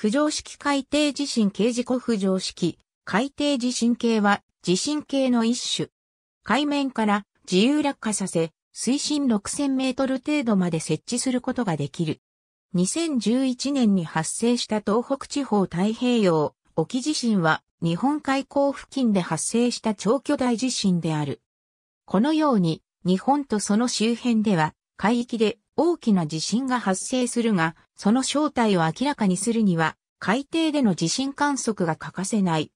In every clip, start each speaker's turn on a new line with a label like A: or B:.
A: 浮上式海底地震計自己浮上式。海底地震計は地震計の一種。海面から自由落下させ、水深6000メートル程度まで設置することができる。2011年に発生した東北地方太平洋沖地震は日本海溝付近で発生した超巨大地震である。このように日本とその周辺では海域で大きな地震が発生するが、その正体を明らかにするには、海底での地震観測が欠かせない。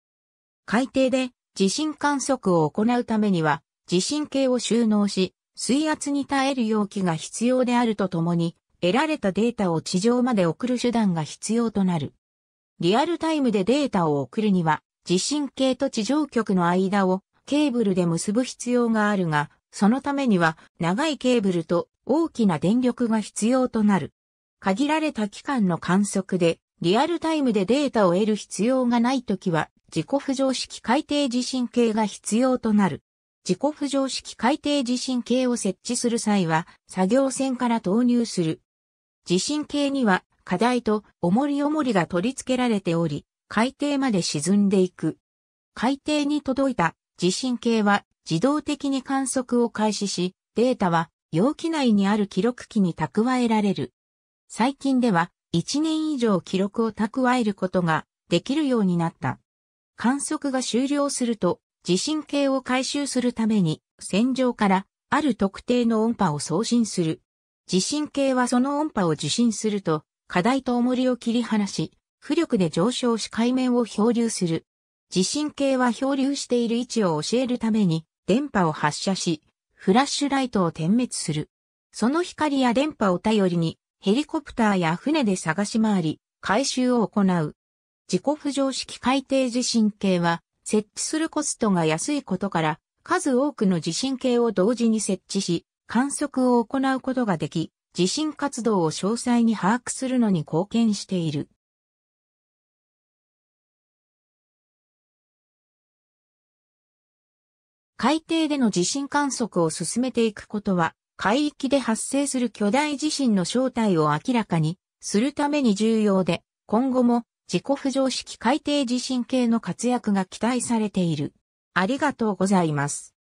A: 海底で地震観測を行うためには、地震計を収納し、水圧に耐える容器が必要であるとともに、得られたデータを地上まで送る手段が必要となる。リアルタイムでデータを送るには、地震計と地上局の間をケーブルで結ぶ必要があるが、そのためには長いケーブルと大きな電力が必要となる。限られた期間の観測でリアルタイムでデータを得る必要がないときは自己浮上式海底地震計が必要となる。自己浮上式海底地震計を設置する際は作業船から投入する。地震計には課題と重り重りが取り付けられており、海底まで沈んでいく。海底に届いた地震計は自動的に観測を開始し、データは容器内にある記録機に蓄えられる。最近では1年以上記録を蓄えることができるようになった。観測が終了すると地震計を回収するために戦場からある特定の音波を送信する。地震計はその音波を受信すると、課題と重りを切り離し、浮力で上昇し海面を漂流する。地震計は漂流している位置を教えるために電波を発射し、フラッシュライトを点滅する。その光や電波を頼りにヘリコプターや船で探し回り、回収を行う。自己浮上式海底地震計は設置するコストが安いことから数多くの地震計を同時に設置し観測を行うことができ、地震活動を詳細に把握するのに貢献している。海底での地震観測を進めていくことは、海域で発生する巨大地震の正体を明らかにするために重要で、今後も自己浮上式海底地震計の活躍が期待されている。ありが
B: とうございます。